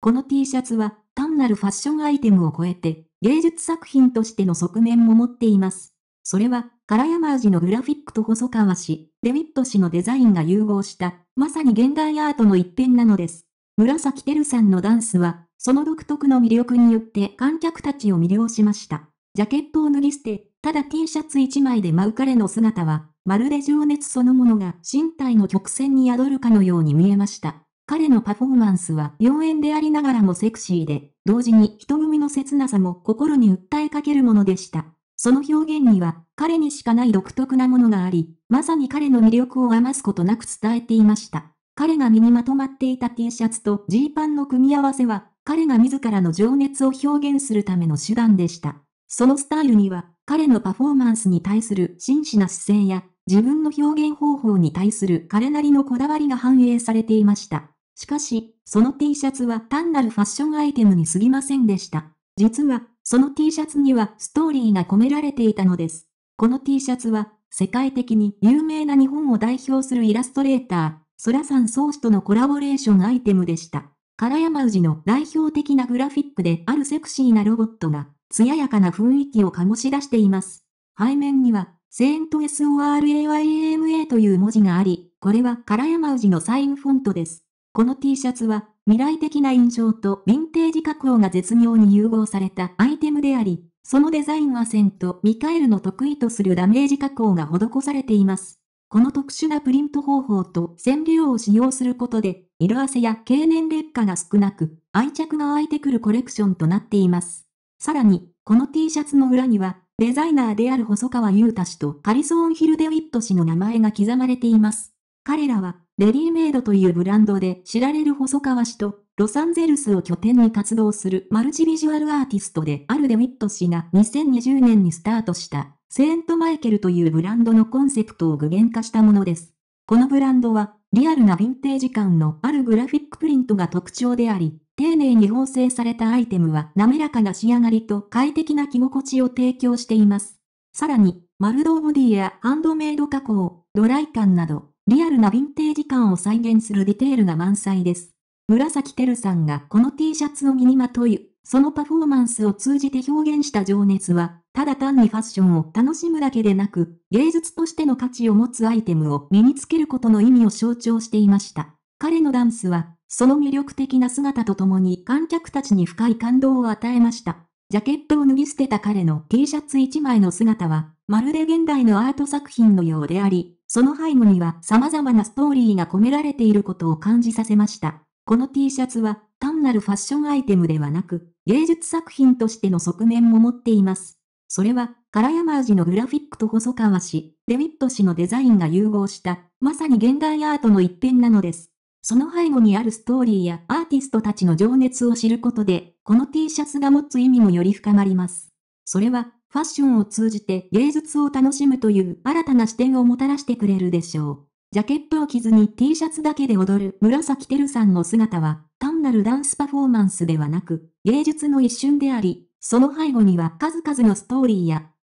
この T シャツは単なるファッションアイテムを超えて芸術作品としての側面も持っています。それは、唐山氏のグラフィックと細川氏、デビット氏のデザインが融合した、まさに現代アートの一辺なのです。紫てるさんのダンスは、その独特の魅力によって観客たちを魅了しました。ジャケットを脱ぎ捨て、ただ T シャツ1枚で舞う彼の姿は、まるで情熱そのものが身体の曲線に宿るかのように見えました。彼のパフォーマンスは妖艶でありながらもセクシーで、同時に人組の切なさも心に訴えかけるものでした。その表現には、彼にしかない独特なものがあり、まさに彼の魅力を余すことなく伝えていました。彼が身にまとまっていた T シャツとジーパンの組み合わせは、彼が自らの情熱を表現するための手段でした。そのスタイルには、彼のパフォーマンスに対する真摯な姿勢や、自分の表現方法に対する彼なりのこだわりが反映されていました。しかし、その T シャツは単なるファッションアイテムに過ぎませんでした。実は、その T シャツにはストーリーが込められていたのです。この T シャツは、世界的に有名な日本を代表するイラストレーター、ソラさんースとのコラボレーションアイテムでした。唐山氏の代表的なグラフィックであるセクシーなロボットが、艶やかな雰囲気を醸し出しています。背面には、セント SORAYAMA という文字があり、これは唐山氏のサインフォントです。この T シャツは、未来的な印象とヴィンテージ加工が絶妙に融合されたアイテムであり、そのデザインはセント・ミカエルの得意とするダメージ加工が施されています。この特殊なプリント方法と染料を使用することで、色あせや経年劣化が少なく、愛着が湧いてくるコレクションとなっています。さらに、この T シャツの裏には、デザイナーである細川優太氏とカリソン・ヒルデウィット氏の名前が刻まれています。彼らは、レディメイドというブランドで知られる細川氏と、ロサンゼルスを拠点に活動するマルチビジュアルアーティストであるデウィット氏が2020年にスタートした、セントマイケルというブランドのコンセプトを具現化したものです。このブランドは、リアルなヴィンテージ感のあるグラフィックプリントが特徴であり、丁寧に縫製されたアイテムは滑らかな仕上がりと快適な着心地を提供しています。さらに、丸胴ボディやハンドメイド加工、ドライ感など、リアルなヴィンテージ感を再現するディテールが満載です。紫てるさんがこの T シャツを身にまとい、そのパフォーマンスを通じて表現した情熱は、ただ単にファッションを楽しむだけでなく、芸術としての価値を持つアイテムを身につけることの意味を象徴していました。彼のダンスは、その魅力的な姿とともに観客たちに深い感動を与えました。ジャケットを脱ぎ捨てた彼の T シャツ一枚の姿は、まるで現代のアート作品のようであり、その背後には様々なストーリーが込められていることを感じさせました。この T シャツは、単なるファッションアイテムではなく、芸術作品としての側面も持っています。それは、カラヤマージのグラフィックと細川氏、デビット氏のデザインが融合した、まさに現代アートの一辺なのです。その背後にあるストーリーやアーティストたちの情熱を知ることで、この T シャツが持つ意味もより深まります。それは、ファッションを通じて芸術を楽しむという新たな視点をもたらしてくれるでしょう。ジャケットを着ずに T シャツだけで踊る紫てるさんの姿は、単なるダンスパフォーマンスではなく、芸術の一瞬であり、その背後には数々のストーリーや